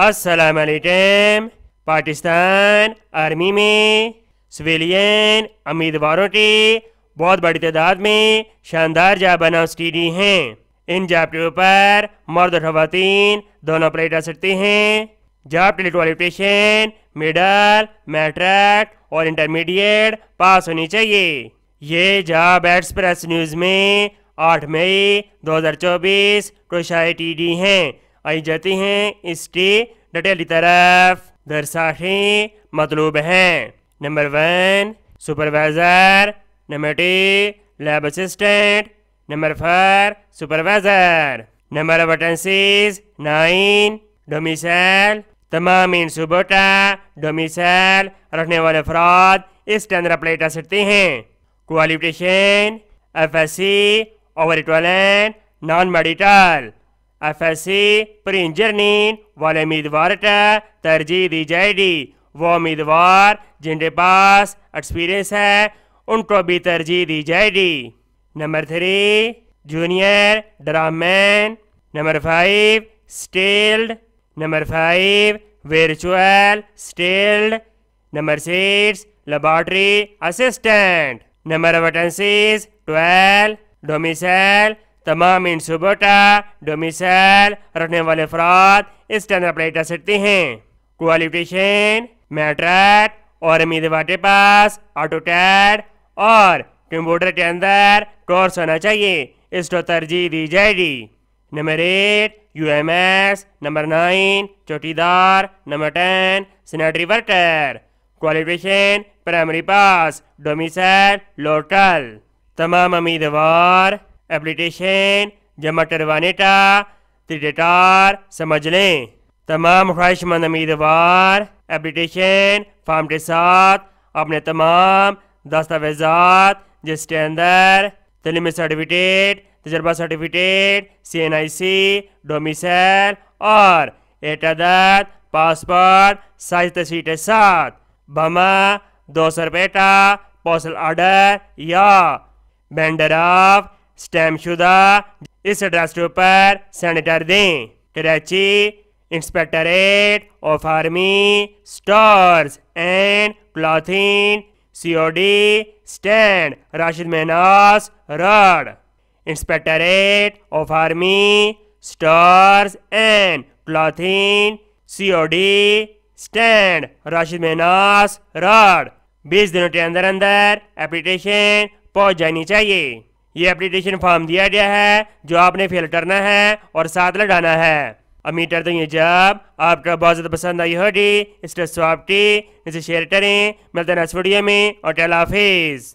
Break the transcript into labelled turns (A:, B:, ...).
A: असलकम पाकिस्तान आर्मी में सिविलियन उम्मीदवारों के बहुत बड़ी तादाद में शानदार जाब अनाउंस की गई हैं इन जाब के ऊपर मर्द और दोनों अप्लाई कर सकते हैं जॉब के लिए क्वालिफिकेशन मिडल मैट्रिक और इंटरमीडिएट पास होनी चाहिए ये जॉब एक्सप्रेस न्यूज़ में 8 मई 2024 को शायद टी डी हैं आई जाती हैं इसके डटेली तरफ दर्शाते मतलूब हैं number one supervisor number two lab assistant number four supervisor number vacancies nine domicile तमाम इन सूबों डोमिसल रखने वाले अफराद इसके अंदर अप्लाई कर सकते हैं qualification F S C over non medical पर परिंजरनीन वाले उम्मीदवार तरजीह दी जाएगी वो उम्मीदवार जिनके पास एक्सपीरियंस है उनको भी तरजीह दी जाएगी number three junior draftsman number five स्टेल्ड नंबर फाइव वर्चुअल स्टेल्ड number six laboratory assistant number vacancies twelve domicile तमाम इंसूबोटा डोमिसल रखने वाले अफराद इस टर्न अप्लाई कर सकते हैं क्वालिफिकेशन मैट्रिक और उम्मीदवार पास ऑटोटैड और कंप्यूटर के अंदर कोर्स होना चाहिए इसको तरजीह दी जाएगी number eight U M S number nine चौकीदार number ten sanitary worker qualification primary pass domicile local तमाम उम्मीदवार एप्लीकेशन जमा करवाने का तरीकेकार समझ लें तमाम ख्वाहिशमंद उम्मीदवार एप्लीकेशन फॉर्म के साथ अपने तमाम दस्तावेजात जिसके अंदर तलीम सर्टिफिकेट तजर्बा certificate C N I C domicile और एटादत पासपोर्ट साइज तस्वीर के साथ बमा दो सौ रुपये का पोस्टल आर्डर या बैंडर ऑफ शुदा इस एड्रेस के ऊपर सैनिटर दें Karachi inspectorate of army stores and clothing COD stand Rashid Minhas road inspectorate of army stores and clothing COD stand Rashid Minhas road बीस दिनों के अंदर अंदर एप्लीकेशन पहुंच जानी चाहिए ये एप्लीकेशन फॉर्म दिया गया है जो आपने फिल करना है और साथ लड़ाना है उम्मीद करते हैं जब आपका बहुत ज़्यादा पसंद आई होगी इसका स्वाप्टी इसे शेयर करें मिलते हैं नेक्स्ट वीडियो में और टेल